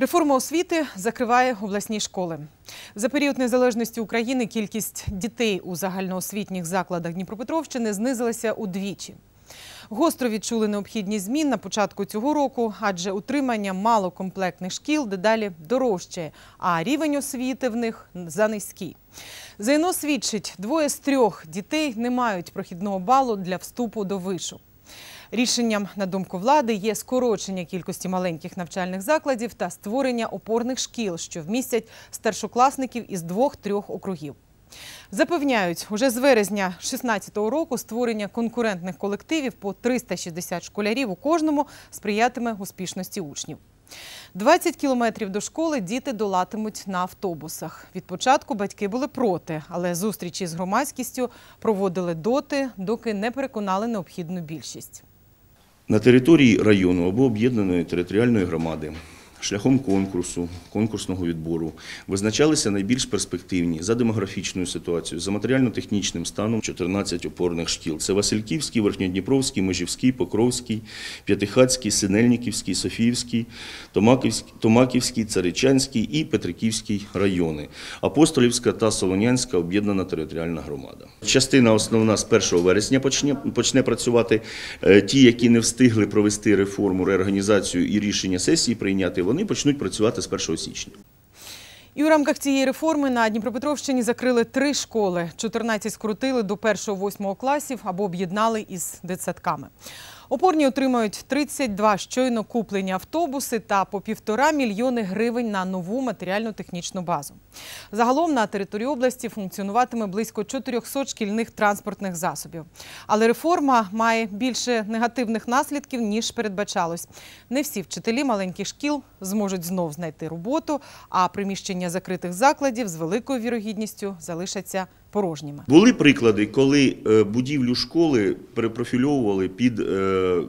Реформа освіти закриває обласні школи. За період незалежності України кількість дітей у загальноосвітніх закладах Дніпропетровщини знизилася удвічі. Гостро відчули необхідні змін на початку цього року, адже утримання малокомплектних шкіл дедалі дорожче, а рівень освіти в них занизький. ЗНО свідчить, двоє з трьох дітей не мають прохідного балу для вступу до вишу. Рішенням, на думку влади, є скорочення кількості маленьких навчальних закладів та створення опорних шкіл, що вмістять старшокласників із двох-трьох округів. Запевняють, уже з вересня 2016 року створення конкурентних колективів по 360 школярів у кожному сприятиме успішності учнів. 20 кілометрів до школи діти долатимуть на автобусах. Від початку батьки були проти, але зустрічі з громадськістю проводили доти, доки не переконали необхідну більшість на території району або об'єднаної територіальної громади. Шляхом конкурсу, конкурсного відбору визначалися найбільш перспективні за демографічною ситуацією, за матеріально-технічним станом 14 опорних шкіл. Це Васильківський, Верхньодніпровський, Межівський, Покровський, П'ятихацький, Синельниківський, Софіївський, Томаківський, Томаківський, Царичанський і Петриківський райони, Апостолівська та Солонянська об'єднана територіальна громада. Частина основна з 1 вересня почне почне працювати. Е, ті, які не встигли провести реформу, реорганізацію і рішення сесії прийняти вони почнуть працювати з 1 січня. І у рамках цієї реформи на Дніпропетровщині закрили три школи: 14 скрутили до 1-8 класів або об'єднали із дитсадками. Опорні отримають 32 щойно куплені автобуси та по півтора мільйони гривень на нову матеріально-технічну базу. Загалом на території області функціонуватиме близько 400 шкільних транспортних засобів. Але реформа має більше негативних наслідків ніж передбачалось. Не всі вчителі маленьких шкіл зможуть знов знайти роботу, а приміщення закритих закладів з великою вірогідністю залишаться порожніми. Були приклади, коли е, будівлю школи перепрофільовували під е,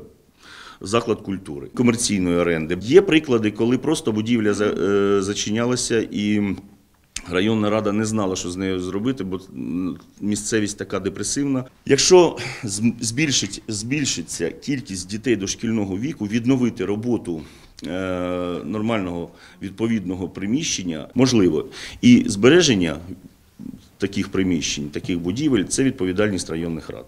заклад культури комерційної оренди. Є приклади, коли просто будівля е, зачинялася і. Районна рада не знала, що з нею зробити, бо місцевість така депресивна. Якщо збільшить, збільшиться кількість дітей дошкільного віку, відновити роботу нормального відповідного приміщення можливо і збереження таких приміщень, таких будівель це відповідальність районних рад.